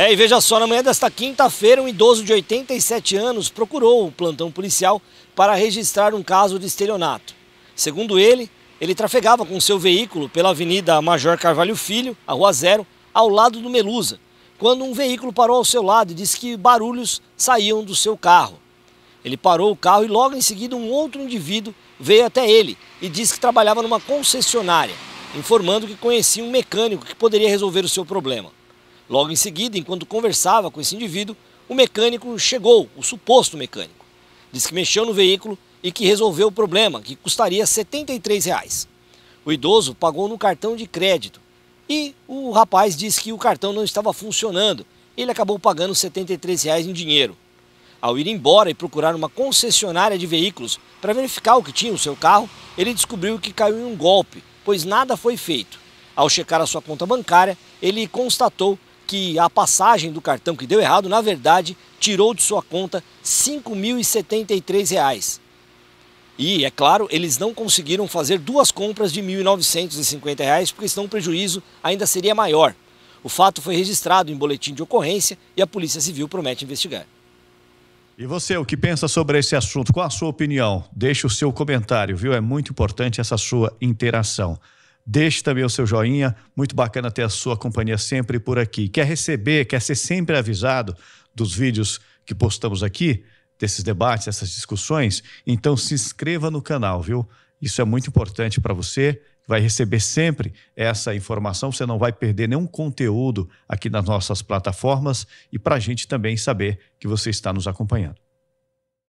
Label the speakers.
Speaker 1: É, e veja só, na manhã desta quinta-feira, um idoso de 87 anos procurou o plantão policial para registrar um caso de estelionato. Segundo ele, ele trafegava com seu veículo pela Avenida Major Carvalho Filho, a Rua Zero, ao lado do Melusa, quando um veículo parou ao seu lado e disse que barulhos saíam do seu carro. Ele parou o carro e logo em seguida um outro indivíduo veio até ele e disse que trabalhava numa concessionária, informando que conhecia um mecânico que poderia resolver o seu problema. Logo em seguida, enquanto conversava com esse indivíduo, o mecânico chegou, o suposto mecânico. Diz que mexeu no veículo e que resolveu o problema, que custaria R$ 73. Reais. O idoso pagou no cartão de crédito e o rapaz disse que o cartão não estava funcionando. Ele acabou pagando R$ 73 reais em dinheiro. Ao ir embora e procurar uma concessionária de veículos para verificar o que tinha o seu carro, ele descobriu que caiu em um golpe, pois nada foi feito. Ao checar a sua conta bancária, ele constatou que a passagem do cartão que deu errado, na verdade, tirou de sua conta R$ 5.073. E, é claro, eles não conseguiram fazer duas compras de R$ 1.950, reais, porque senão o prejuízo ainda seria maior. O fato foi registrado em boletim de ocorrência e a Polícia Civil promete investigar.
Speaker 2: E você, o que pensa sobre esse assunto? Qual a sua opinião? Deixe o seu comentário, viu? É muito importante essa sua interação. Deixe também o seu joinha, muito bacana ter a sua companhia sempre por aqui. Quer receber, quer ser sempre avisado dos vídeos que postamos aqui, desses debates, dessas discussões? Então se inscreva no canal, viu? Isso é muito importante para você vai receber sempre essa informação, você não vai perder nenhum conteúdo aqui nas nossas plataformas e para a gente também saber que você está nos acompanhando.